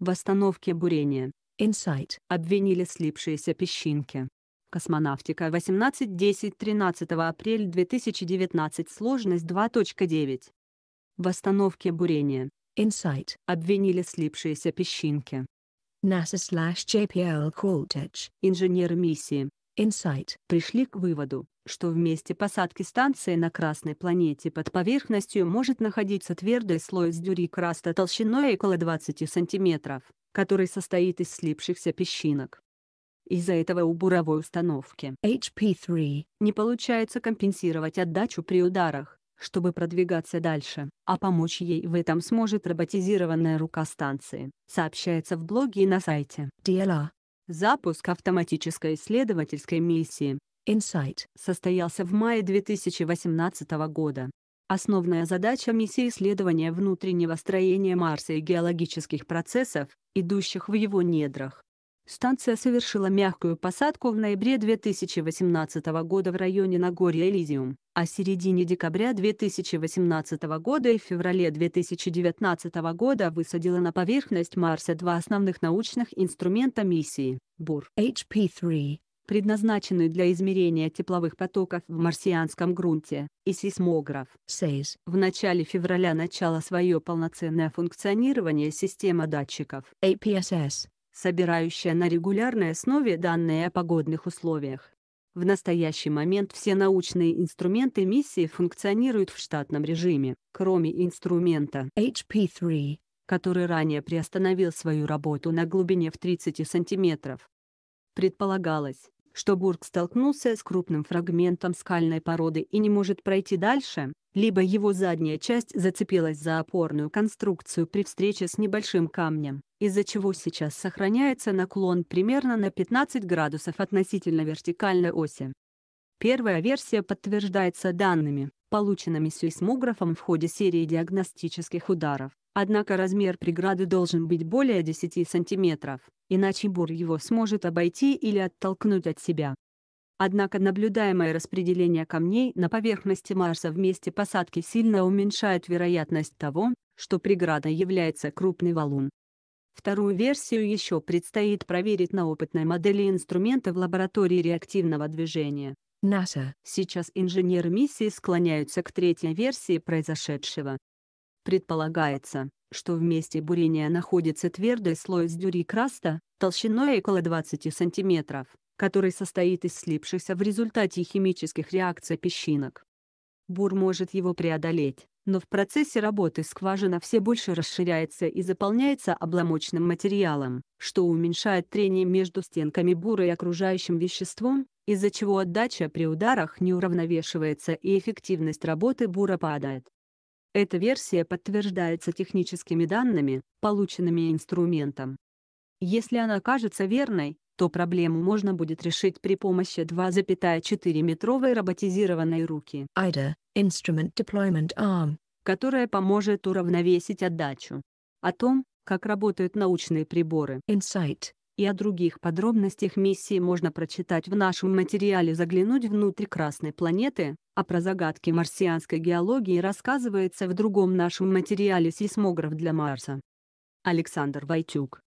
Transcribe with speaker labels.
Speaker 1: В остановке бурения Insight обвинили слипшиеся песчинки. Космонавтика 18.10 13 апреля 2019 сложность 2.9. В остановке бурения Insight обвинили слипшиеся песчинки. NASA slash JPL Coltech. Инженер миссии Insight пришли к выводу, что в месте посадки станции на Красной планете под поверхностью может находиться твердый слой с дюрик-раста толщиной около 20 сантиметров, который состоит из слипшихся песчинок. Из-за этого у буровой установки HP3 не получается компенсировать отдачу при ударах, чтобы продвигаться дальше, а помочь ей в этом сможет роботизированная рука станции, сообщается в блоге и на сайте DLR. Запуск автоматической исследовательской миссии Insight состоялся в мае 2018 года. Основная задача миссии исследования внутреннего строения Марса и геологических процессов, идущих в его недрах. Станция совершила мягкую посадку в ноябре 2018 года в районе Нагорья Элизиум, а в середине декабря 2018 года и в феврале 2019 года высадила на поверхность Марса два основных научных инструмента миссии — БУР HP-3, предназначенный для измерения тепловых потоков в марсианском грунте, и сейсмограф. СЕЙС. В начале февраля начало свое полноценное функционирование система датчиков APSS собирающая на регулярной основе данные о погодных условиях. В настоящий момент все научные инструменты миссии функционируют в штатном режиме, кроме инструмента HP3, который ранее приостановил свою работу на глубине в 30 сантиметров. Предполагалось, что Бург столкнулся с крупным фрагментом скальной породы и не может пройти дальше, либо его задняя часть зацепилась за опорную конструкцию при встрече с небольшим камнем, из-за чего сейчас сохраняется наклон примерно на 15 градусов относительно вертикальной оси. Первая версия подтверждается данными, полученными сейсмографом в ходе серии диагностических ударов. Однако размер преграды должен быть более 10 сантиметров, иначе бур его сможет обойти или оттолкнуть от себя. Однако наблюдаемое распределение камней на поверхности Марса в месте посадки сильно уменьшает вероятность того, что преграда является крупный валун. Вторую версию еще предстоит проверить на опытной модели инструмента в лаборатории реактивного движения. НАСА. Сейчас инженеры миссии склоняются к третьей версии произошедшего, Предполагается, что в месте бурения находится твердый слой с дюрикраста толщиной около 20 см, который состоит из слипшихся в результате химических реакций песчинок. Бур может его преодолеть, но в процессе работы скважина все больше расширяется и заполняется обломочным материалом, что уменьшает трение между стенками бура и окружающим веществом, из-за чего отдача при ударах не уравновешивается и эффективность работы бура падает. Эта версия подтверждается техническими данными, полученными инструментом. Если она окажется верной, то проблему можно будет решить при помощи 2,4-метровой роботизированной руки IDA, Instrument Deployment Arm, которая поможет уравновесить отдачу. О том, как работают научные приборы Insight, и о других подробностях миссии можно прочитать в нашем материале «Заглянуть внутрь Красной планеты», а про загадки марсианской геологии рассказывается в другом нашем материале «Сейсмограф для Марса». Александр Войтюк